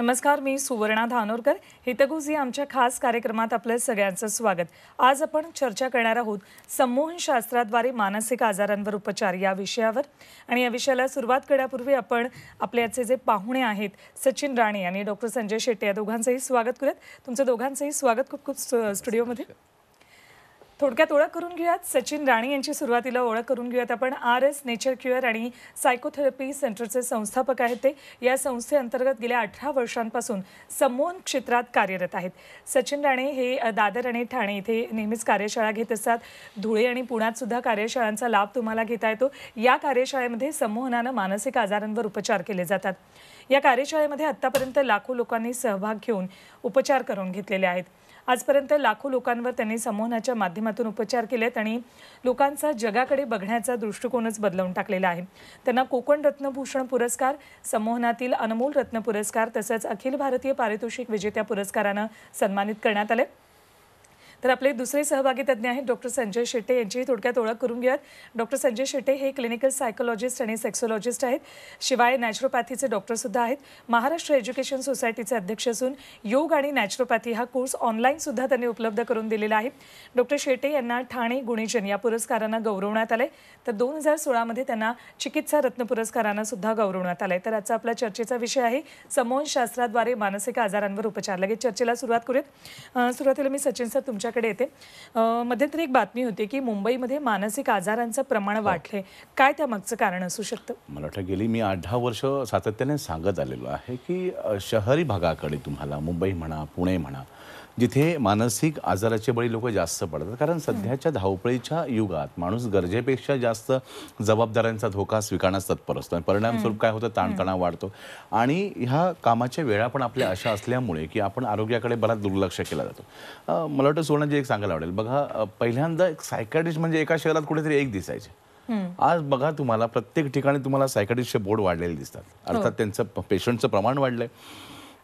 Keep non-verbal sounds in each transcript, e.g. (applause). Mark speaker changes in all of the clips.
Speaker 1: नमस्कार मी सुवर्णा धानोरकर हितगुजी आमच्या खास कार्यक्रमात आपलं सगळ्यांचं स्वागत आज आपण चर्चा करणार आहोत संमोहनशास्त्राद्वारे मानसिक आजारांवर उपचार या विषयावर आणि या विषयाला सुरुवात करण्यापूर्वी आपण आपल्याचे जे पाहुणे आहेत सचिन राणे आणि डॉक्टर संजय शेट्टे या दोघांचंही स्वागत करूयात तुमचं दोघांचंही स्वागत खूप खूप स्टुडिओमध्ये थोडक्यात ओळख करून घेऊयात सचिन राणे यांची सुरुवातीला ओळख करून घेऊयात आपण आर एस नेचर क्युअर आणि सायकोथेरपी सेंटरचे संस्थापक आहेत ते या संस्थेअंतर्गत गेल्या अठरा वर्षांपासून संमोहन क्षेत्रात कार्यरत आहेत सचिन राणे हे दादर आणि ठाणे इथे नेहमीच कार्यशाळा घेत असतात धुळे आणि पुण्यात सुद्धा कार्यशाळांचा लाभ तुम्हाला घेता येतो या कार्यशाळेमध्ये संमोहनानं मानसिक आजारांवर उपचार केले जातात या कार्यशाळेमध्ये आत्तापर्यंत लाखो लोकांनी सहभाग घेऊन उपचार करून घेतलेले आहेत आजपर्यंत लाखो लोकांवर त्यांनी संमोहनाच्या माध्यमातून उपचार केलेत आणि लोकांचा जगाकडे बघण्याचा दृष्टिकोनच बदलवून टाकलेला आहे त्यांना कोकण रत्नभूषण पुरस्कार संमोहनातील अनमोल रत्न पुरस्कार तसंच अखिल भारतीय पारितोषिक विजेत्या पुरस्कारानं सन्मानित करण्यात आले तर आपले दुसरे सहभागी तज्ज्ञ आहेत डॉक्टर संजय शेटे यांची थोडक्यात ओळख करून घेऊयात डॉक्टर संजय शेटे हे क्लिनिकल सायकोलॉजिस्ट आणि सेक्सोलॉजिस्ट आहेत शिवाय नॅचरोपॅथीचे डॉक्टरसुद्धा आहेत महाराष्ट्र एज्युकेशन सोसायटीचे अध्यक्ष असून योग आणि नॅचरोपॅथी हा कोर्स ऑनलाईनसुद्धा त्यांनी उपलब्ध करून दिलेला आहे डॉक्टर शेटे यांना ठाणे गुणिजन या पुरस्कारांना गौरवण्यात आले तर दोन हजार सोळामध्ये त्यांना चिकित्सा रत्न पुरस्कारांना सुद्धा गौरवण्यात आहे तर आजचा आपला चर्चेचा विषय आहे समोहन शास्त्राद्वारे मानसिक आजारांवर उपचार लगेच चर्चेला सुरुवात करूयात सुरुवातीला मी सचिन सर तुमच्या तुमच्याकडे येते मध्यंतरी एक बातमी होती की मुंबईमध्ये मानसिक आजारांचं प्रमाण हो. वाढले काय त्या मागचं कारण असू शकतं
Speaker 2: मला वाटतं गेली मी आठ दहा वर्ष सातत्याने सांगत आलेलो आहे की शहरी भागाकडे तुम्हाला मुंबई म्हणा पुणे म्हणा जिथे मानसिक आजाराचे बळी लोक जास्त पडतात कारण सध्याच्या धावपळीच्या युगात माणूस गरजेपेक्षा जास्त जबाबदाऱ्यांचा धोका स्वीकारण्यास तत्पर असतो आणि परिणामस्वरूप काय होतं ताणतणाव वाढतो आणि ह्या कामाच्या वेळा पण आपल्या अशा असल्यामुळे की आपण आरोग्याकडे बराच दुर्लक्ष केला जातो मला वाटतं जे एक सांगायला आवडेल बघा पहिल्यांदा एक सायकॅटिस्ट म्हणजे एका शहरात कुठेतरी एक दिसायचे आज बघा तुम्हाला प्रत्येक ठिकाणी तुम्हाला सायकॅटिस्टचे बोर्ड वाढलेले दिसतात अर्थात हो. त्यांचं पेशंटचं प्रमाण वाढलंय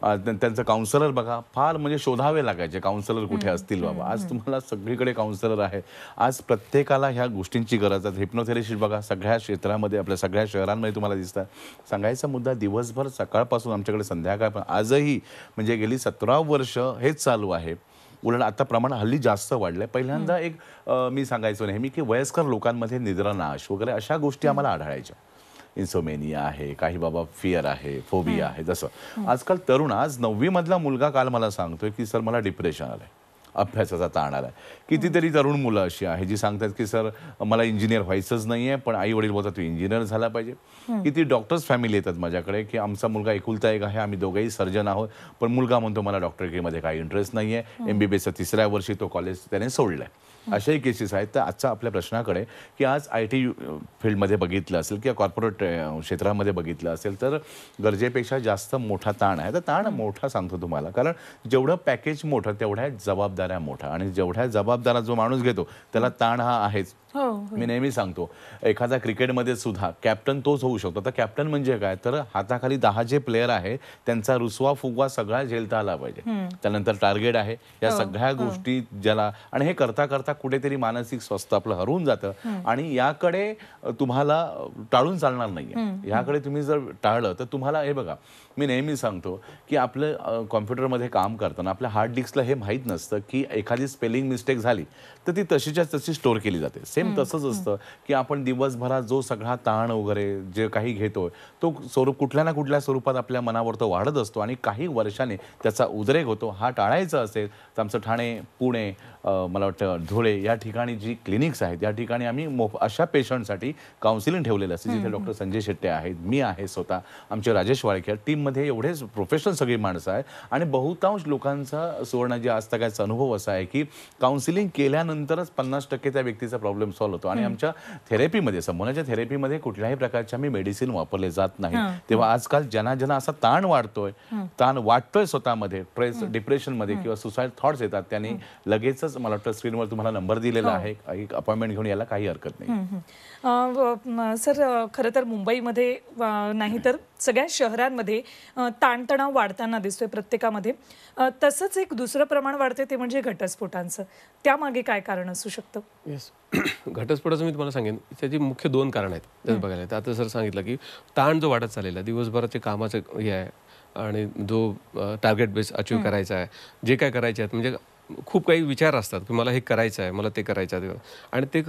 Speaker 2: त्यांचं काउन्सलर बघा फार म्हणजे शोधावे लागायचे काउन्सलर कुठे असतील बाबा आज तुम्हाला सगळीकडे काउन्सलर आहे आज प्रत्येकाला ह्या गोष्टींची गरज आहे हिप्नोथेरपी बघा सगळ्या क्षेत्रामध्ये आपल्या सगळ्या शहरांमध्ये तुम्हाला दिसतात सांगायचा मुद्दा दिवसभर सकाळपासून आमच्याकडे संध्याकाळ पण आजही म्हणजे गेली सतरा वर्ष हेच चालू आहे उलट आता प्रमाण हल्ली जास्त वाढलंय पहिल्यांदा एक मी सांगायचो नेहमी की वयस्कर लोकांमध्ये निद्रा नाश वगैरे अशा गोष्टी आम्हाला आढळायच्या इन्सोमेनिया आहे काही बाबा फिअर आहे फोबिया आहे जसं आजकाल तरुण आज नववीमधला मुलगा काल मला सांगतोय की सर मला डिप्रेशन आलाय अभ्यासाचा ताण आला कितीतरी तरुण मुलं अशी आहे जी सांगतात की सर मला इंजिनियर व्हायचंच नाही आहे पण आई वडील बोलतात तू इंजिनियर झाला पाहिजे किती डॉक्टर्स फॅमिली येतात माझ्याकडे की आमचा मुलगा एकुलता एक आहे आम्ही दोघेही सर्जन आहोत पण मुलगा म्हणतो मला डॉक्टरकीमध्ये काही इंटरेस्ट नाही आहे एम तिसऱ्या वर्षी तो कॉलेज त्याने सोडलाय अशाही केसेस आहेत तर आजचा आपल्या प्रश्नाकडे की आज आय टी फील्डमध्ये बघितलं असेल किंवा कॉर्पोरेट क्षेत्रामध्ये बघितलं असेल तर गरजेपेक्षा जास्त मोठा ताण आहे तर ताण मोठा सांगतो तुम्हाला कारण जेवढं पॅकेज मोठं तेवढ्या जबाबदाऱ्या मोठा आणि जेवढ्या जबाबदारा जो माणूस घेतो त्याला ताण हा आहेच हो, हो. मी नेहमी सांगतो एखादा क्रिकेटमध्ये सुद्धा कॅप्टन तोच होऊ शकतो तर कॅप्टन म्हणजे काय तर हाताखाली दहा जे प्लेयर आहे त्यांचा रुसवा फुगवा सगळा झेलता आला पाहिजे त्यानंतर टार्गेट आहे या हो, सगळ्या गोष्टी ज्याला आणि हे करता करता कुठेतरी मानसिक स्वास्थ्य आपलं हरवून जातं आणि याकडे तुम्हाला टाळून चालणार नाही याकडे तुम्ही जर टाळलं तर तुम्हाला हे बघा मी नेहमी सांगतो की आपलं कॉम्प्युटरमध्ये काम करताना आपल्या हार्ड डिस्कला हे माहीत नसतं की एखादी स्पेलिंग मिस्टेक झाली तर ती तशीच्याच तशी स्टोअर केली जाते सेम तसंच असतं की आपण दिवसभरात जो सगळा ताण वगैरे जे काही घेतोय तो स्वरूप कुठल्या ना कुठल्या स्वरूपात आपल्या मनावर तो वाढत असतो आणि काही वर्षाने त्याचा उद्रेक होतो हा टाळायचा असेल तर आमचं ठाणे पुणे मला वाटतं धुळे या ठिकाणी जी क्लिनिक्स आहेत या ठिकाणी आम्ही मोफ अशा पेशंटसाठी काउन्सिलिंग ठेवलेलं असते जिथे डॉक्टर संजय शेट्टे आहेत मी आहे स्वतः आमचे राजेश वाळके टीम मध्ये एवढे प्रोफेशनल सगळी माणसं आहे आणि बहुतांश लोकांचा सुवर्णाजी आज तगायचा अनुभव असा आहे की काउन्सिलिंग केल्यानंतरच पन्नास टक्के त्या व्यक्तीचा प्रॉब्लेम सॉल्व्ह होतो आणि आमच्या थेरपीमध्ये समोरच्या थेरपीमध्ये कुठल्याही प्रकारचे आम्ही मेडिसिन वापरले जात नाही तेव्हा आजकाल ज्यांना ज्यांना असा ताण वाढतोय ताण वाटतोय स्वतःमध्ये प्रेस डिप्रेशनमध्ये किंवा सुसाईड थॉट्स येतात त्यांनी लगेचच मला वाटतं स्क्रीनवर तुम्हाला नंबर दिलेला हो. आहे एक अपॉइंटमेंट घेऊन याला काही हरकत नाही
Speaker 1: सर खरं तर मुंबईमध्ये नाही तर सगळ्या शहरांमध्ये ताणतणाव वाढताना दिसतोय प्रत्येकामध्ये तसंच एक दुसरं प्रमाण वाढते ते म्हणजे घटस्फोटांचं त्यामागे काय कारण असू शकतं
Speaker 3: येस (clears throat) घटस्फोटाचं मी तुम्हाला सांगेन त्याची मुख्य दोन कारण आहेत त्याचं बघायला आता सर सांगितलं की ताण जो वाढत चाललेला दिवसभराचे कामाचं हे आहे आणि जो टार्गेट बेस अचीव करायचा आहे जे काय करायचे आहेत म्हणजे खूप काही विचार असतात की मला हे करायचं आहे मला ते करायचं आहे आणि ते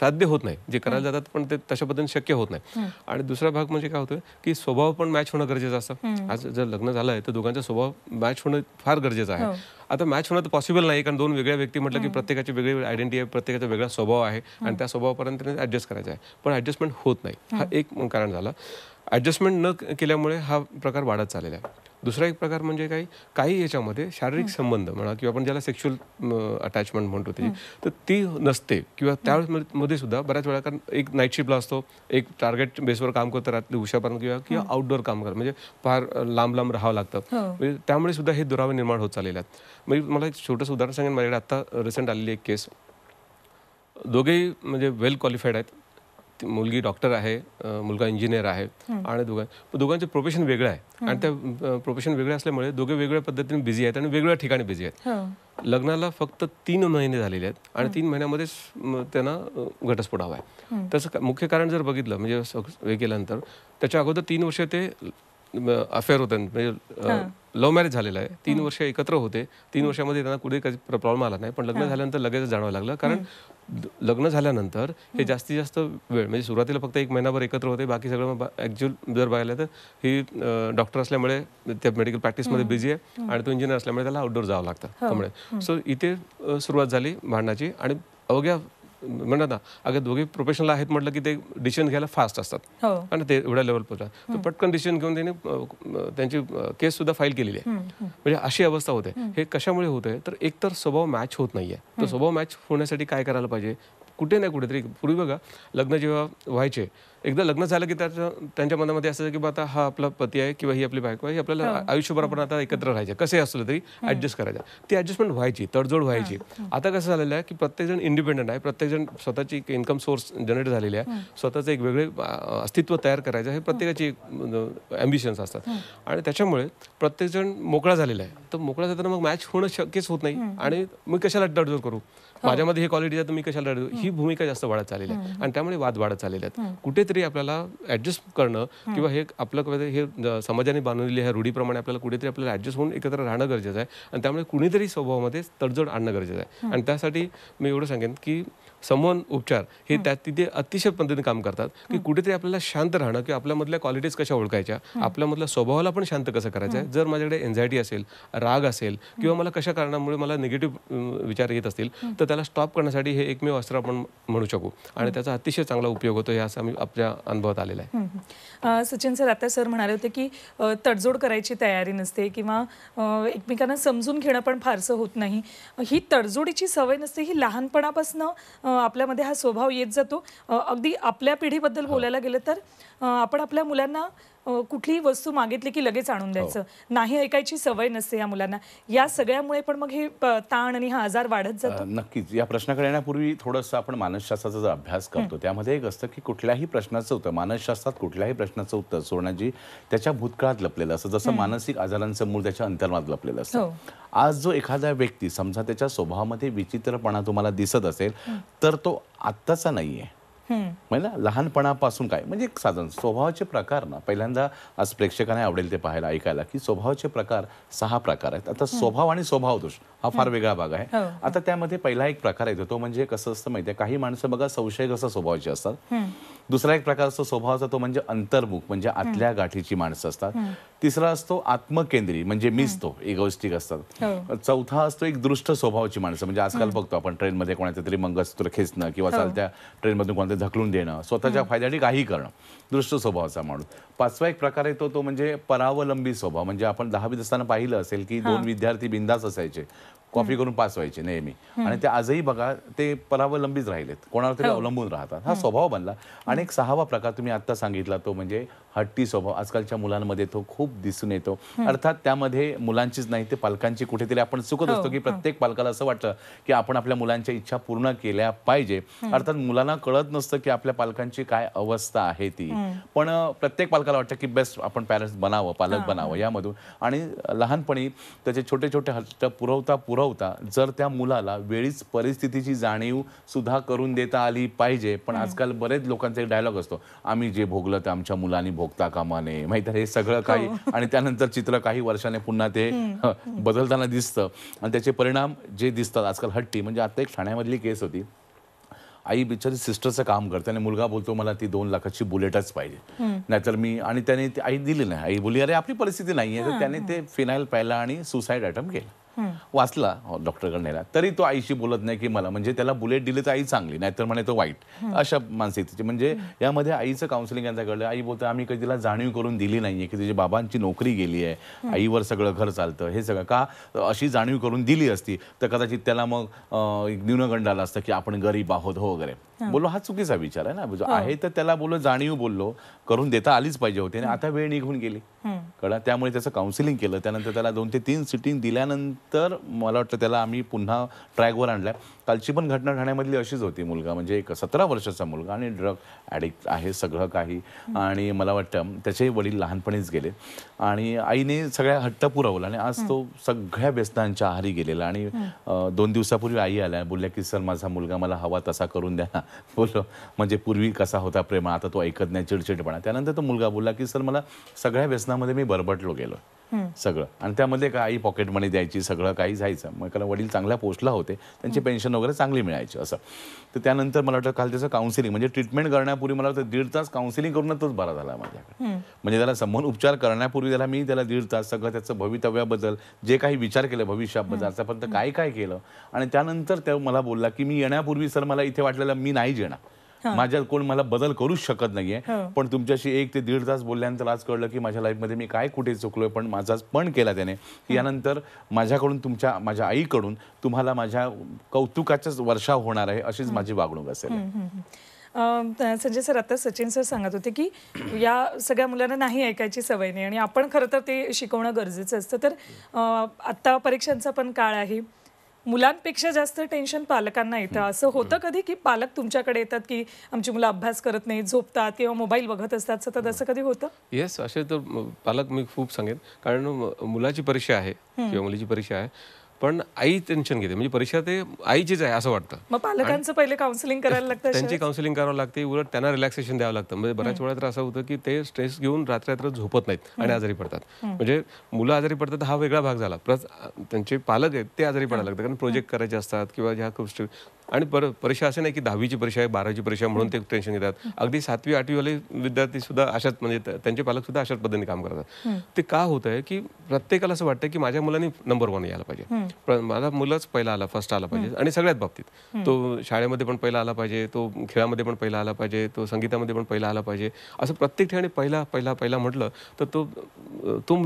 Speaker 3: साध्य होत नाही जे करायला जातात पण ते तशा पद्धतीने शक्य होत नाही आणि दुसरा भाग म्हणजे काय होतोय की स्वभाव पण मॅच होणं गरजेचं असतं आज जर लग्न झालं आहे तर दोघांचा स्वभाव मॅच होणं फार गरजेचं आहे हो. आता मॅच होणं तर पॉसिबल नाही कारण दोन वेगळ्या व्यक्ती म्हटलं की प्रत्येकाची वेगळी आयडेंटिटी आहे प्रत्येकाचा वेगळा स्वभाव आहे आणि त्या स्वभावापर्यंत ऍडजस्ट करायचा आहे पण ऍडजस्टमेंट होत नाही हा एक कारण झालं ॲडजस्टमेंट न केल्यामुळे हा प्रकार वाढत चाललेला आहे दुसरा एक प्रकार म्हणजे काही काही याच्यामध्ये शारीरिक संबंध म्हणा किंवा आपण ज्याला सेक्शुअल अटॅचमेंट म्हणतो त्याची तर ती नसते किंवा त्यामध्ये सुद्धा बऱ्याच वेळा कारण एक नाईट शिफ्टला असतो एक टार्गेट बेसवर काम करतो रात्री उशापर्यंत किंवा किंवा आउटडोअर काम करतात म्हणजे फार लांब लांब राहावं लागतं हो. म्हणजे त्यामुळे सुद्धा हे दुरावे निर्माण होत चाललेले आहेत म्हणजे मला एक छोटंसं उदाहरण सांगेन माझ्याकडे आत्ता रिसेंट आलेली एक केस दोघेही म्हणजे वेल क्वालिफाईड आहेत मुलगी डॉक्टर आहे मुलगा इंजिनियर आहे आणि दोघां दोघांचे प्रोफेशन वेगळं आहे आणि त्या प्रोफेशन वेगळे असल्यामुळे दोघे वेगळ्या पद्धतीने बिझी आहेत आणि वेगळ्या ठिकाणी बिझी आहेत हो. लग्नाला फक्त तीन महिने झालेले आहेत आणि तीन महिन्यामध्ये त्यांना घटस्फोट हवा आहे तसं मुख्य कारण जर बघितलं म्हणजे हे केल्यानंतर त्याच्या अगोदर तीन वर्ष ते अफेअर होतं म्हणजे लव्ह मॅरेज झालेलं आहे तीन वर्ष एकत्र होते तीन वर्षामध्ये त्यांना कुठे काही प्रॉब्लेम आला नाही पण लग्न झाल्यानंतर लगेच जाणवावं लागलं कारण लग्न झाल्यानंतर हे जास्तीत जास्त वेळ म्हणजे सुरुवातीला फक्त एक महिनाभर एकत्र होते बाकी सगळं ॲक्च्युअल जर बघायला तर ही डॉक्टर असल्यामुळे त्या मेडिकल प्रॅक्टिसमध्ये बिझी आहे आणि तो इंजिनियर असल्यामुळे त्याला आउटडोर जावं लागतं हो. त्यामुळे सो इथे सुरुवात झाली भांडणाची आणि अवघ्या म्हणतात ना अगं दोघे प्रोफेशनल आहेत म्हटलं की ते डिसिजन घ्यायला फास्ट असतात हो. आणि ते एवढ्या लेवल पोहोचतात पटकन डिसिजन घेऊन त्यांनी त्यांची केस सुद्धा फाईल केलेली आहे म्हणजे अशी अवस्था होते हे कशामुळे होत आहे तर एकतर स्वभाव मॅच होत नाहीये तो स्वभाव मॅच होण्यासाठी काय करायला पाहिजे कुठे ना कुठेतरी पूर्वी बघा लग्न जेव्हा व्हायचे एकदा लग्न झालं की त्याच्या त्यांच्या मनामध्ये असं की आता हा आपला पती आहे किंवा ही आपली बायको आहे आपल्याला हो. आयुष्यभर आपण आता एकत्र राहायचं कसे असलं तरी ऍडजस्ट करायचं ती ऍडजस्टमेंट व्हायची तडजोड व्हायची आता कसं झालेलं आहे की प्रत्येकजण इंडिपेंडंट आहे प्रत्येकजण स्वतःची एक इन्कम सोर्स जनरेट झालेली आहे स्वतःचं एक वेगळे अस्तित्व तयार करायचं हे प्रत्येकाची अँबिशन्स असतात आणि त्याच्यामुळे प्रत्येकजण मोकळा झालेला आहे तर मोकळा झाल्यानं मग मॅच होणं शक्यच होत नाही आणि मी कशाला तडजोड करू हो. माझ्यामध्ये हे क्वालिटी आहे तर मी कशाला ही भूमिका जास्त वाढत चाललेली आहे आणि त्यामुळे वाद वाढत चाललेले आहेत कुठे कुठेतरी आपल्याला ऍडजस्ट करणं किंवा हे आपलं हे समाजाने बांधलेली ह्या रूढीप्रमाणे आपल्याला कुठेतरी आपल्याला ऍडजस्ट होऊन एकत्र राहणं गरजेचं आहे आणि त्यामुळे कुणीतरी स्वभावामध्ये तडजोड आणणं गरजेचं आहे आणि त्यासाठी मी एवढं सांगेन की समवन उपचार हे त्यात तिथे अतिशय पद्धतीने काम करतात की कुठेतरी आपल्याला शांत राहणं किंवा आपल्यामधल्या क्वालिटीज कशा ओळखायच्या आपल्यामधल्या स्वभावाला पण शांत कसं करायचं आहे जर माझ्याकडे एन्झायटी असेल राग असेल किंवा मला कशा कारणामुळे मला निगेटिव्ह विचार येत असतील तर त्याला स्टॉप करण्यासाठी हे एकमेव वस्त्र आपण म्हणू शकू आणि त्याचा अतिशय चांगला उपयोग होतो हे असं आम्ही आपल्या अनुभवात आलेला
Speaker 1: आहे सचिन सर आता सर म्हणाले होते की तडजोड करायची तयारी नसते किंवा एकमेकांना समजून घेणं पण फारसं होत नाही ही तडजोडीची सवय नसते ही लहानपणापासून आपल्यामध्ये हा स्वभाव येत जातो अगदी आपल्या पिढीबद्दल बोलायला गेलं तर आपण आपल्या मुलांना कुठलीही वस्तू मागितली की लगेच आणून हो. द्यायचं नाही ऐकायची सवय नसते या मुलांना या सगळ्यामुळे पण मग हे ताण आणि हा आजार वाढत जातो
Speaker 2: नक्कीच या प्रश्नाकडे येण्यापूर्वी थोडस आपण मानसशास्त्राचा अभ्यास करतो त्यामध्ये एक असतं की कुठल्याही प्रश्नाचं उत्तर मानसशास्त्रात कुठल्याही प्रश्नाचं उत्तर सोडण्याची त्याच्या भूतकाळात लपलेलं असतं जसं मानसिक आजारांचं मूळ त्याच्या अंतर्मात लपलेलं असतं हो. आज जो एखादा व्यक्ती समजा त्याच्या स्वभावामध्ये विचित्रपणा तुम्हाला दिसत असेल तर तो आत्ताचा नाहीये म्हणजे ना लहानपणापासून काय म्हणजे एक साधन स्वभावाचे प्रकार ना पहिल्यांदा आज प्रेक्षकांना आवडेल ते पाहायला ऐकायला की स्वभावाचे प्रकार सहा प्रकार आहेत आता स्वभाव आणि स्वभाव दोष हा फार वेगळा भाग आहे हो. आता त्यामध्ये पहिला एक प्रकार येतो तो म्हणजे कसं असतं माहितीये काही माणसं बघा संशय संशयग्रस्त स्वभावाचे असतात दुसरा एक प्रकार असतो स्वभावचा तो म्हणजे अंतर्मुख म्हणजे आतल्या गाठीची माणसं असतात तिसरा असतो आत्मकेंद्री म्हणजे मीच तो इगोस्टिक असतात हो. चौथा असतो एक दृष्ट स्वभावाची माणसं म्हणजे आजकाल बघतो आपण ट्रेनमध्ये कोणाचं तरी तुला खेचणं किंवा हो. चालत्या ट्रेनमधून कोणाचं झकलून देणं स्वतःच्या फायद्यासाठी काही करणं दृष्ट स्वभावाचा माणूस पाचवा एक प्रकार येतो तो म्हणजे परावलंबी स्वभाव म्हणजे आपण दहावीत असताना पाहिलं असेल की दोन विद्यार्थी बिंदास असायचे कॉफी करून पास व्हायचे नेहमी आणि ते आजही बघा ते परावलंबीच राहिलेत कोणाला तरी हो. अवलंबून राहतात हा स्वभाव बनला आणि एक सहावा प्रकार तुम्ही आता सांगितला तो म्हणजे हट्टी स्वभाव आजकालच्या मुलांमध्ये तो खूप दिसून येतो अर्थात त्यामध्ये मुलांचीच नाही ते पालकांची कुठेतरी आपण चुकत हो, असतो की हो. प्रत्येक पालकाला असं वाटतं की आपण आपल्या मुलांच्या इच्छा पूर्ण केल्या पाहिजे अर्थात मुलांना कळत नसतं की आपल्या पालकांची काय अवस्था आहे ती पण प्रत्येक पालकाला वाटतं की बेस्ट आपण पॅरेंट्स बनावं पालक बनावं यामधून आणि लहानपणी त्याचे छोटे छोटे हट्ट पुरवता पुरव ठरवता जर त्या मुलाला वेळीच परिस्थितीची जाणीव सुद्धा करून देता आली पाहिजे पण आजकाल बरेच लोकांचा एक डायलॉग असतो आम्ही जे भोगलं ते आमच्या मुलांनी भोगता कामा नये माहिती हे सगळं हो. काही आणि त्यानंतर चित्र काही वर्षाने पुन्हा ते बदलताना दिसतं आणि त्याचे परिणाम जे दिसतात आजकाल हट्टी म्हणजे आता एक ठाण्यामधली केस होती आई बिचारी सिस्टरचं काम करते आणि मुलगा बोलतो मला ती दोन लाखाची बुलेटच पाहिजे नाहीतर मी आणि त्याने आई दिली नाही आई बोलली अरे आपली परिस्थिती नाही आहे तर त्याने ते फिनाईल प्यायला आणि सुसाईड अटम केला वाचला हो, डॉक्टर नेला तरी तो आईशी बोलत नाही की मला म्हणजे त्याला बुलेट दिली तर आई चांगली नाहीतर म्हणे तो वाईट अशा मानसिकतेची म्हणजे यामध्ये आईचं काउन्सिलिंग कळलं आई बोलते आम्ही कधी तिला जाणीव करून दिली नाहीये की तिच्या बाबांची नोकरी गेली आहे आईवर सगळं घर चालतं हे सगळं का अशी जाणीव करून दिली असती तर कदाचित त्याला मग न्यूनगंड आला असतं की आपण गरीब आहोत हो वगैरे बोललो हा चुकीचा विचार आहे ना जो म्हणजे हो. आहे तर त्याला बोललो जाणीव बोललो करून देता आलीच पाहिजे होती आणि आता वेळ निघून गेली कळा त्यामुळे त्याचं काउन्सिलिंग केलं त्यानंतर त्याला दोन ते तीन सिटिंग दिल्यानंतर मला वाटतं त्याला आम्ही पुन्हा ट्रॅकवर आणल्या कालची पण घटना ठाण्यामधली अशीच होती मुलगा म्हणजे एक सतरा वर्षाचा मुलगा आणि ड्रग ॲडिक्ट आहे सगळं काही आणि मला वाटतं त्याचे वडील लहानपणीच गेले आणि आईने सगळ्या हट्ट पुरवला आणि आज तो सगळ्या व्यसनांच्या आहारी गेलेला आणि दोन दिवसापूर्वी आई आल्या बोलल्या की सर माझा मुलगा मला हवा तसा करून द्या (laughs) बोल म्हणजे पूर्वी कसा होता प्रेम आता तो ऐकत नाही चिडचिडपणा त्यानंतर तो मुलगा बोलला की सर मला सगळ्या व्यसनामध्ये मी बरबटलो गेलो सगळं आणि त्यामध्ये काही पॉकेट मनी द्यायची सगळं काही जायचं मग त्याला वडील चांगल्या पोस्टला होते त्यांची पेन्शन वगैरे चांगली मिळायची असं तर त्यानंतर मला वाटतं काल त्याचं काउन्सिलिंग म्हणजे ट्रीटमेंट करण्यापूर्वी मला वाटतं दीड तास काउन्सिलिंग करून बरा झाला माझ्याकडे म्हणजे त्याला समोर उपचार करण्यापूर्वी त्याला मी त्याला दीड तास सगळं त्याचं भवितव्याबद्दल जे काही विचार केलं भविष्याबद्दल आतापर्यंत काय काय केलं आणि त्यानंतर त्या मला बोलला की मी येण्यापूर्वी सर मला इथे वाटलेलं मी नाही येणार माझ्यात कोण मला बदल करूच शकत नाहीये हो. पण तुमच्याशी एक ते दीड तास बोलल्यानंतर आज कळलं की माझ्या लाईफमध्ये मी काय कुठे चुकलोय पण माझाच पण केला त्याने यानंतर माझ्याकडून तुमच्या माझ्या आईकडून तुम्हाला माझ्या कौतुकाच्याच वर्षा होणार आहे अशीच माझी वागणूक असेल
Speaker 1: संजय सर आता सचिन सर सांगत होते की या सगळ्या मुलांना नाही ऐकायची सवय नाही आणि आपण खरं तर ते शिकवणं गरजेचं असतं तर आत्ता परीक्षांचा पण काळ आहे मुलांपेक्षा जास्त टेन्शन पालकांना येतं असं होतं कधी की पालक तुमच्याकडे येतात की आमची मुलं अभ्यास करत नाहीत झोपतात किंवा मोबाईल बघत असतात सतत असं कधी होतं
Speaker 3: येस असे तर पालक मी खूप सांगेन कारण मुलाची परीक्षा आहे किंवा मुलीची परीक्षा आहे पण आई टेन्शन घेते म्हणजे परीक्षा ते आईचीच आहे असं वाटतं
Speaker 1: मग पालकांचं पहिले काउन्सिलिंग करायला लागतं त्यांची
Speaker 3: काउन्सिलिंग करावं लागते उलट त्यांना रिलॅक्सेशन द्यावं लागतं म्हणजे बऱ्याच वेळा तर असं होतं की ते स्ट्रेस घेऊन रात्र रात्र झोपत नाहीत आणि आजारी पडतात म्हणजे मुलं आजारी पडतात हा वेगळा भाग झाला प्लस त्यांचे पालक आहेत ते आजारी पडायला लागतात कारण प्रोजेक्ट करायचे असतात किंवा ज्या गोष्टी आणि पर परीक्षा असं नाही की दहावीची परीक्षा आहे बारावीची परीक्षा म्हणून ते टेन्शन घेतात अगदी सातवी आठवीवाले विद्यार्थी सुद्धा अशाच म्हणजे त्यांचे पालक सुद्धा अशाच पद्धतीने काम करतात ते का होत आहे की प्रत्येकाला असं वाटतं की माझ्या मुलांनी नंबर वन यायला पाहिजे माझा मुलंच पहिला आला फर्स्ट आला पाहिजे आणि सगळ्यात बाबतीत तो शाळेमध्ये पण पहिला आला पाहिजे तो खेळामध्ये पण पहिला आला पाहिजे तो संगीतामध्ये पण पहिला आला पाहिजे असं प्रत्येक ठिकाणी पहिला पहिला पहिला म्हटलं तर तो तो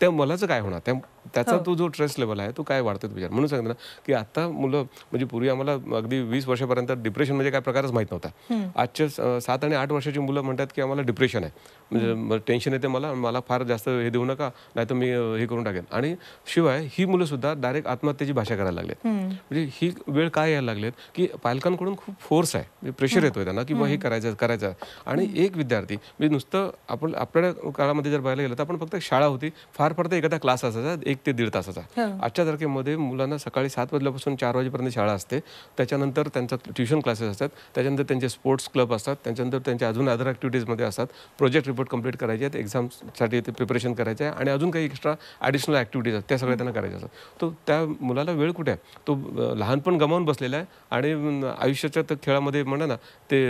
Speaker 3: त्या मुलाचं काय होणार त्या त्याचा हो. तो जो स्ट्रेस लेवल आहे तो काय वाढतो विचार म्हणून सांगतो ना की आता मुलं म्हणजे पूर्वी आम्हाला अगदी वीस वर्षापर्यंत डिप्रेशन म्हणजे काय प्रकारच माहित नव्हता आजच्या सात आणि आठ वर्षाची मुलं म्हणतात की आम्हाला डिप्रेशन आहे म्हणजे टेन्शन येते मला मला फार जास्त हे देऊ नका नाही तर मी हे करून टाकेन आणि शिवाय ही मुलं सुद्धा डायरेक्ट आत्महत्येची भाषा करायला लागलेत म्हणजे ही वेळ काय यायला लागलेत की पालकांकडून खूप फोर्स आहे प्रेशर म्हणजे येतोय त्यांना की हे करायचं करायचं आणि एक विद्यार्थी म्हणजे नुसतं आपण आपल्या काळामध्ये जर पाहायला गेलं तर आपण फक्त शाळा होती फार फार तर एखादा क्लास असायचा एक ते दीड तासाचा आजच्या तारखेमध्ये मुलांना सकाळी सात वाजल्यापासून चार वाजेपर्यंत शाळा असते त्याच्यानंतर त्यांचा ट्युशन क्लासेस असतात त्याच्यानंतर त्यांचे स्पोर्ट्स क्लब असतात त्याच्यानंतर त्यांच्या अजून अदर ॲक्टिव्हिटीजमध्ये असतात प्रोजेक्ट रिपोर्ट कंप्लीट करायचे आहेत एक्झामसाठी ते प्रिपरेशन करायचं आहे आणि अजून काही एक्स्ट्रा ॲडिशनल ॲक्टिव्हिटीज आहेत त्या सगळ्या त्यांना करायच्या असतात तो त्या मुलाला वेळ कुठे आहे तो लहानपण गमावून बसलेला आहे आणि आयुष्याच्या खेळामध्ये म्हणा ना ते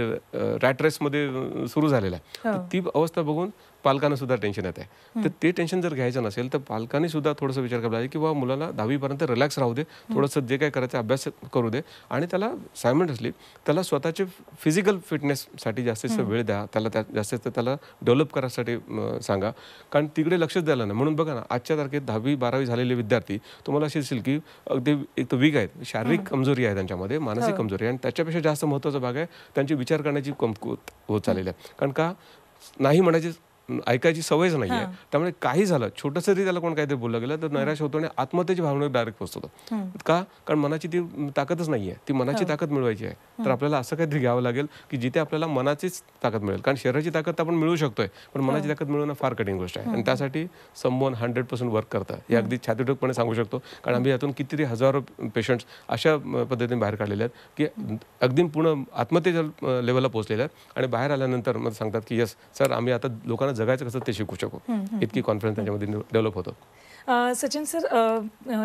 Speaker 3: रॅट रेसमध्ये सुरू झालेला आहे ती अवस्था बघून पालकांना सुद्धा टेन्शन येत आहे तर ते टेन्शन जर घ्यायचं नसेल तर पालकांनी सुद्धा थोडंसं विचार केला पाहिजे की बाबा मुलाला दहावीपर्यंत रिलॅक्स राहू दे थोडंसं जे काय करायचं अभ्यास करू दे आणि त्याला सायमेंट असली त्याला स्वतःचे फिजिकल फिटनेससाठी जास्त वेळ द्या त्याला त्या जास्तीत त्याला डेव्हलप करायसाठी सांगा कारण तिकडे लक्षच द्यायला नाही म्हणून बघा ना आजच्या तारखेत दहावी बारावी झालेले विद्यार्थी तुम्हाला असे दिसेल की अगदी एक तर वीक आहेत शारीरिक कमजोरी आहे त्यांच्यामध्ये मानसिक हो. कमजोरी आणि त्याच्यापेक्षा जास्त महत्त्वाचा भाग आहे त्यांची विचार करण्याची कमकुत होत चाललेली आहे कारण का नाही म्हणायचे ऐकायची सवयच नाही आहे त्यामुळे काही झालं छोटंसं तरी त्याला कोण काहीतरी बोललं गेलं तर नैराश होतो आणि आत्महत्याची भावना डायरेक्ट पोहोचतो का कारण मनाची ती ताकदच नाही आहे ती मनाची हो. ताकद मिळवायची आहे तर आपल्याला असं काहीतरी घ्यावं लागेल की जिथे आपल्याला मनाचीच ताकद मिळेल कारण शरीराची ताकद आपण मिळू शकतोय पण हो. मनाची ताकद मिळवणं फार कठीण गोष्ट आहे आणि त्यासाठी समवन हंड्रेड पर्सेंट वर्क करतं हे अगदी छातीठोकपणे सांगू शकतो कारण आम्ही यातून कितीतरी हजारो पेशंट्स अशा पद्धतीने बाहेर काढलेले आहेत की अगदी पूर्ण आत्महत्येच्या लेवलला पोहोचलेल्या आहेत आणि बाहेर आल्यानंतर मग सांगतात की यस सर आम्ही आता लोकांना जगायचं कसं ते शिकू शकू इतकी कॉन्फिडन्स त्यांच्यामध्ये डेव्हलप होतो
Speaker 1: सचिन सर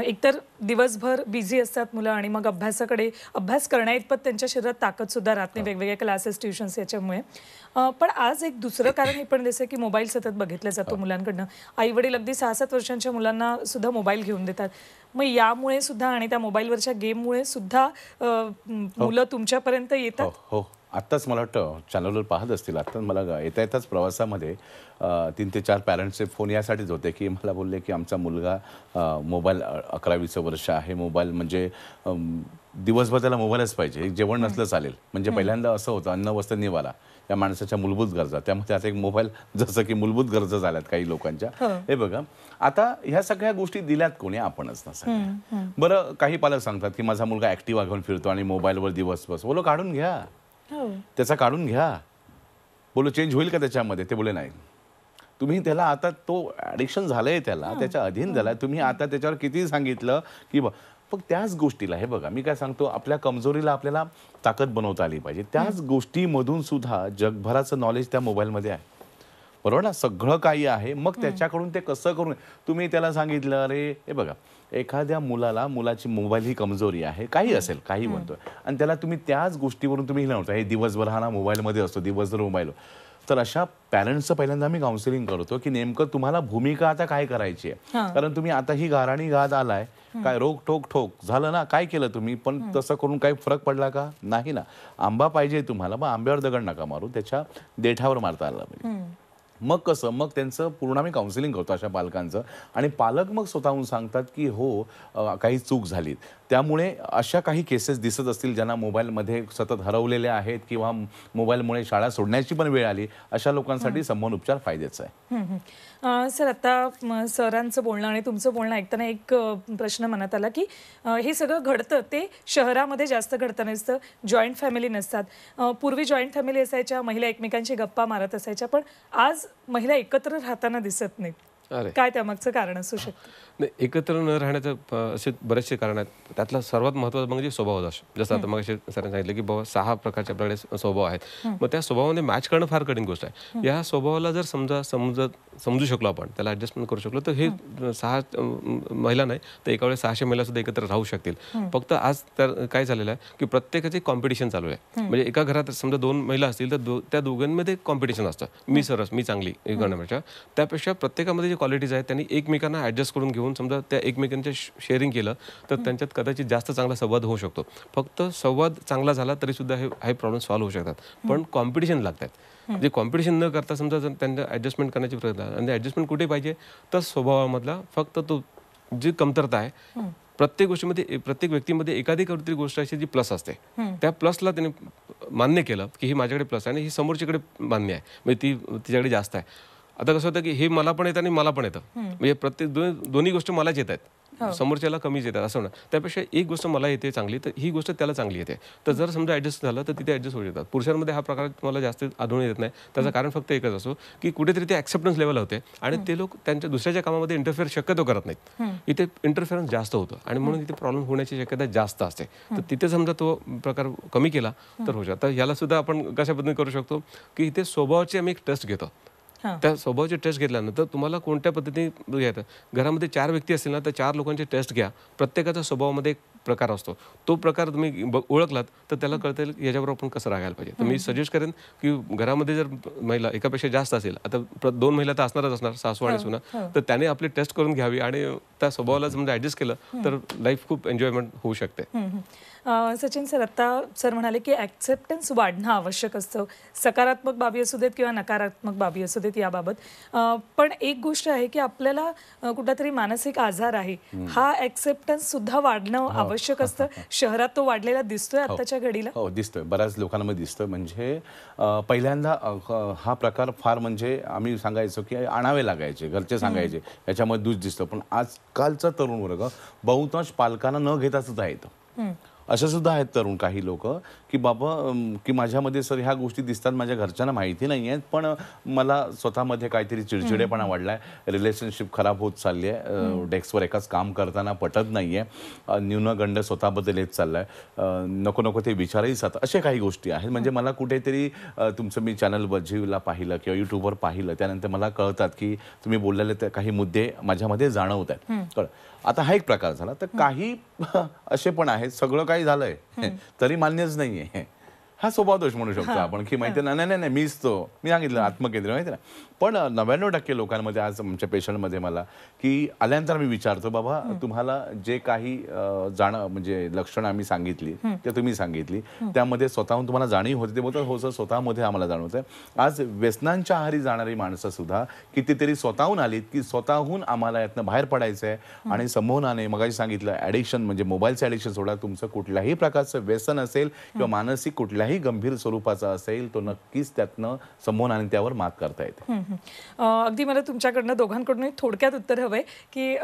Speaker 1: एकतर दिवसभर बिझी असतात मुलं आणि मग अभ्यासाकडे अभ्यास इतपत त्यांच्या शरीरात सुद्धा राहत नाही वेगवेगळ्या क्लासेस ट्युशन्स याच्यामुळे पण आज एक दुसरं कारण हे पण जसं की मोबाईल सतत बघितला जातो मुलांकडनं आई वडील अगदी सहा सात वर्षांच्या मुलांना सुद्धा मोबाईल घेऊन देतात मग यामुळे सुद्धा आणि त्या मोबाईलवरच्या गेममुळे सुद्धा हो. मुलं तुमच्यापर्यंत येतात
Speaker 2: हो, हो. आत्ताच मला वाटतं चॅनलवर पाहत असतील आत्ताच मला येता येताच प्रवासामध्ये तीन ते चार पॅरेंट्सचे फोन यासाठीच होते की मला बोलले की आमचा मुलगा मोबाईल अकरावीचं वर्ष आहे मोबाईल म्हणजे दिवसभर त्याला मोबाईलच पाहिजे एक जेवण नसलं चालेल म्हणजे पहिल्यांदा असं होतं अन्न वस्त्र निवाला या माणसाच्या मूलभूत गरजा त्यामध्ये आता एक मोबाईल जसं की मूलभूत गरजा झाल्यात काही लोकांच्या हो. हे बघा आता ह्या सगळ्या गोष्टी दिल्यात कोणी आपणच ना बरं काही पालक सांगतात की माझा मुलगा ऍक्टिव्हा घेऊन फिरतो आणि मोबाईलवर बस बोलो काढून घ्या हो. त्याचा काढून घ्या बोलू चेंज होईल का त्याच्यामध्ये ते बोले नाही तुम्ही त्याला आता तो ऍडिक्शन झालंय त्याला त्याच्या अधीन झाला तुम्ही आता त्याच्यावर किती सांगितलं की बघ त्याच गोष्टीला हे बघा मी काय सांगतो आपल्या कमजोरीला आपल्याला ताकद बनवता आली पाहिजे त्याच गोष्टीमधून सुद्धा जगभराचं नॉलेज त्या मोबाईलमध्ये आहे बरोबर ना सगळं काही आहे मग त्याच्याकडून ते कसं करून तुम्ही त्याला सांगितलं अरे हे बघा एखाद्या मुलाला मुलाची मोबाईल ही कमजोरी आहे काही असेल काही म्हणतोय आणि त्याला तुम्ही त्याच गोष्टीवरून तुम्ही हिला हे दिवसभर हा ना मोबाईलमध्ये असतो दिवसभर मोबाईल तर अशा पॅरेंट्सचं पहिल्यांदा आम्ही काउन्सिलिंग करतो की नेमकं तुम्हाला भूमिका आता काय करायची आहे कारण तुम्ही आता ही घाराणी गात आलाय काय रोग ठोक ठोक झालं ना काय केलं तुम्ही पण तसं करून काही फरक पडला का नाही ना आंबा पाहिजे तुम्हाला मग आंब्यावर दगड नका मारू त्याच्या देठावर मारता आला पाहिजे मग कसं मग त्यांचं पूर्ण आम्ही काउन्सिलिंग करतो अशा पालकांचं आणि पालक मग स्वतःहून सांगतात की हो काही चूक झालीत त्यामुळे अशा काही केसेस दिसत असतील ज्यांना मोबाईलमध्ये सतत हरवलेल्या आहेत किंवा मोबाईलमुळे शाळा सोडण्याची पण वेळ आली अशा लोकांसाठी संबंध उपचार फायद्याचा
Speaker 1: आहे सर आता सरांचं बोलणं आणि तुमचं बोलणं ऐकताना एक प्रश्न मनात आला की हे सगळं घडतं ते शहरामध्ये जास्त घडतं नसतं जॉईंट फॅमिली नसतात पूर्वी जॉईंट फॅमिली असायच्या महिला एकमेकांशी गप्पा मारत असायच्या पण आज महिला एकत्र राहताना दिसत नाहीत काय त्यामागचं कारण असू शकतं
Speaker 3: एकत्र न राहण्याचं असे बरेचसे कारण आहेत त्यातला सर्वात महत्वाचं म्हणजे स्वभाव असतो जसं आता मग सरांनी सांगितलं की बाबा सहा प्रकारच्या आपल्याकडे स्वभाव आहेत मग त्या स्वभावामध्ये मॅच करणं फार कठीण गोष्ट आहे या स्वभावाला जर समजा समजत समजू शकलो आपण त्याला ऍडजस्टमेंट करू शकलो तर हे सहा महिला नाही तर एका वेळेस सहाशे महिला सुद्धा एकत्र राहू शकतील फक्त आज तर काय झालेलं आहे की प्रत्येकाचे कॉम्पिटिशन चालू आहे म्हणजे एका घरात समजा दोन महिला असतील तर त्या दोघांमध्ये कॉम्पिटिशन असतं मी सरस मी चांगली करण्यापेक्षा त्यापेक्षा प्रत्येकामध्ये जे क्वालिटीज आहेत त्यांनी एकमेकांना ॲडजस्ट करून घेऊन समजा त्या एकमेकांच्या शेअरिंग केलं तर त्यांच्यात कदाचित जास्त चांगला संवाद होऊ शकतो फक्त संवाद चांगला झाला तरी सुद्धा हे हे प्रॉब्लेम सॉल्व्ह होऊ शकतात पण कॉम्पिटिशन लागतात जे कॉम्पिटिशन न करता समजा जर त्यांना ॲडजस्टमेंट करण्याची प्रयत्न आणि ॲडजस्टमेंट कुठे पाहिजे तर स्वभावामधला फक्त तो जी कमतरता आहे प्रत्येक गोष्टीमध्ये प्रत्येक व्यक्तीमध्ये एखादी काहीतरी गोष्ट अशी जी प्लस असते त्या प्लसला त्याने मान्य केलं की ही माझ्याकडे प्लस आहे आणि ही समोरच्याकडे मान्य आहे म्हणजे ती तिच्याकडे जास्त आहे आता कसं होतं की हे मला पण येतं आणि मला पण येतं म्हणजे प्रत्येक दोन्ही गोष्टी मलाच येत आहेत हो. समोरच्याला कमीच येतात असं म्हणा त्यापेक्षा एक गोष्ट मला येते चांगली तर ही गोष्ट त्याला चांगली येते तर जर समजा ऍडजस्ट झालं तर तिथे ऍडजस्ट होऊ शकतात पुरुषांमध्ये हा प्रकार मला जास्त आढळून येत नाही त्याचं कारण फक्त एकच असो की कुठेतरी ते ऍक्सेप्टन्स लेवल होते आणि ते लोक त्यांच्या दुसऱ्याच्या कामामध्ये इंटरफेअर शक्यतो करत नाहीत इथे इंटरफेअरन्स जास्त होतं आणि म्हणून इथे प्रॉब्लेम होण्याची शक्यता जास्त असते तर तिथे समजा तो प्रकार कमी केला तर होऊ शकतो याला सुद्धा आपण कशा पद्धतीने करू शकतो की इथे स्वभावाची आम्ही एक टेस्ट घेतो त्या स्वभावाचे टेस्ट घेतल्यानंतर तुम्हाला कोणत्या पद्धतीने घ्यायचं घरामध्ये चार व्यक्ती असतील ना तर चार लोकांचे टेस्ट घ्या प्रत्येकाच्या स्वभावामध्ये प्रकार असतो तो प्रकार तुम्ही ओळखलात तर त्याला कळता येईल याच्याबरोबर आपण कसं रागायला पाहिजे तर मी सजेस्ट करेन की घरामध्ये जर महिला एकापेक्षा जास्त असेल आता दोन महिला तर असणारच असणार सासू आणि हो, सुना हो. तर त्याने आपली टेस्ट करून घ्यावी आणि त्या स्वभावाला म्हणजे ॲडजस्ट केलं तर लाईफ खूप एन्जॉयमेंट होऊ शकते
Speaker 1: सचिन सर आत्ता सर म्हणाले की ॲक्सेप्टन्स वाढणं आवश्यक असतं सकारात्मक बाबी असू देत किंवा नकारात्मक बाबी असू देत याबाबत पण एक गोष्ट आहे की आपल्याला कुठला मानसिक आजार आहे हा ॲक्सेप्टन्स सुद्धा वाढणं हो. आवश्यक (laughs) असतं शहरात तो वाढलेला दिसतोय हो. आताच्या घडीला
Speaker 2: हो दिसतोय बऱ्याच लोकांमध्ये दिसतोय म्हणजे पहिल्यांदा हा प्रकार फार म्हणजे आम्ही सांगायचो की आणावे लागायचे घरचे सांगायचे याच्यामध्ये दूध दिसतं पण आजकालचा तरुण वर्ग बहुतांश पालकांना न घेताच आहे असं सुद्धा आहेत तरुण काही लोक की बाबा की माझ्यामध्ये सर ह्या गोष्टी दिसतात माझ्या घरच्यांना माहिती नाही आहेत पण मला स्वतःमध्ये काहीतरी चिडचिडेपणा वाढला रिलेशनशिप खराब होत चालली आहे डेस्कवर एकाच काम करताना पटत नाही आहे न्यूनगंड स्वतःबद्दल येत चाललाय नको नको ते विचारही जात अशा काही गोष्टी आहेत म्हणजे मला कुठेतरी तुमचं मी चॅनल बजीवला पाहिलं किंवा युट्यूबवर पाहिलं त्यानंतर मला कळतात की तुम्ही बोललेले काही मुद्दे माझ्यामध्ये जाणवत आहेत कळ आता हा एक प्रकार झाला तर काही (laughs) असे पण आहेत सगळं काही झालंय तरी मान्यच नाहीये हा स्वभाव दोष म्हणू शकतो आपण की माहिती नाही नाही नाही मीच तो मी सांगितलं आत्मकेंद्र माहिती ना पण नव्याण्णव टक्के लोकांमध्ये आज आमच्या पेशंटमध्ये मला की आल्यानंतर मी विचारतो बाबा तुम्हाला जे काही जाणं म्हणजे लक्षणं आम्ही सांगितली ते तुम्ही सांगितली त्यामध्ये स्वतःहून तुम्हाला जाणीव होते ते बोलतात हो सर स्वतःमध्ये आम्हाला आहे आज व्यसनांच्या आहारी जाणारी माणसं सुद्धा कितीतरी स्वतःहून आलीत की स्वतःहून आम्हाला यातनं बाहेर पडायचं आहे आणि समोहनाने मगाशी सांगितलं ॲडिक्शन म्हणजे मोबाईलचं ॲडिक्शन सोडा तुमचं कुठल्याही प्रकारचं व्यसन असेल किंवा मानसिक कुठल्याही गंभीर स्वरूपाचा असेल तो नक्कीच त्यातनं आणि त्यावर मात करता
Speaker 1: येते अगदी मला तुमच्याकडनं दोघांकडून थोडक्यात उत्तर हवंय की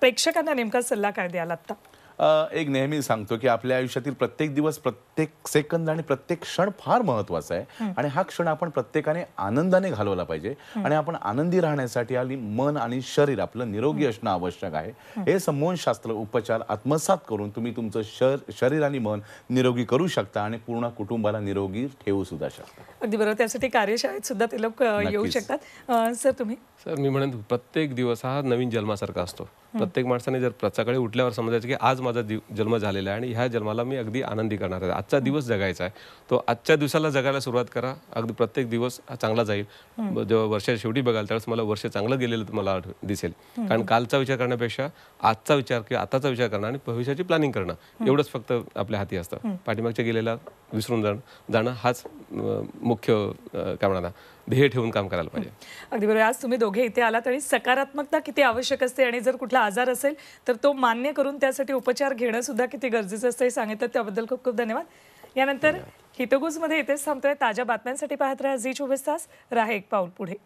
Speaker 1: प्रेक्षकांना नेमका सल्ला काय द्याल आता
Speaker 2: एक नेहमी सांगतो की आपल्या आयुष्यातील प्रत्येक दिवस प्रत्येक सेकंद आणि प्रत्येक क्षण फार महत्वाचा आहे आणि हा क्षण आपण प्रत्येकाने आनंदाने घालवला पाहिजे आणि आपण आनंदी राहण्यासाठी आली मन आणि शरीर आपलं निरोगी असणं आवश्यक आहे हे समोहन शास्त्र उपचार आत्मसात करून तुम्ही तुमचं शरीर आणि मन निरोगी करू शकता आणि पूर्ण कुटुंबाला निरोगी ठेवू सुद्धा शकता
Speaker 1: अगदी बरोबर त्यासाठी कार्यशाळेत सुद्धा ते लोक येऊ शकतात सर तुम्ही
Speaker 2: सर मी म्हणेन प्रत्येक दिवस
Speaker 3: हा नवीन जन्मासारखा असतो प्रत्येक माणसाने जर सकाळी उठल्यावर समजायचं की आज माझा जन्म झालेला आहे आणि ह्या जन्माला मी अगदी आनंदी करणार आहे आजचा दिवस जगायचा आहे तो आजच्या दिवसाला जगायला सुरुवात करा अगदी प्रत्येक दिवस चांगला जाईल जेव्हा वर्षाच्या शेवटी बघाल त्यावेळेस मला वर्ष चांगलं गेलेलं तुम्हाला दिसेल कारण कालचा विचार करण्यापेक्षा आजचा विचार किंवा आताचा विचार करणं आणि भविष्याची प्लॅनिंग करणं एवढंच फक्त आपल्या हाती असतं पाठीमागच्या गेलेला विसरून जाणं जाणं हाच मुख्य काय ध्येय ठेवून काम करायला पाहिजे
Speaker 1: अगदी बरोबर आज तुम्ही दोघे इथे आलात आणि सकारात्मकता किती आवश्यक असते आणि जर कुठला आजार असेल तर तो मान्य करून त्यासाठी उपचार घेणं सुद्धा किती गरजेचं असतं हे सांगितलं त्याबद्दल खूप खूप धन्यवाद यानंतर हितगुजमध्ये इथेच थांबतोय ताज्या बातम्यांसाठी पाहत राहा झी चोवीस तास राहा एक पाऊल पुढे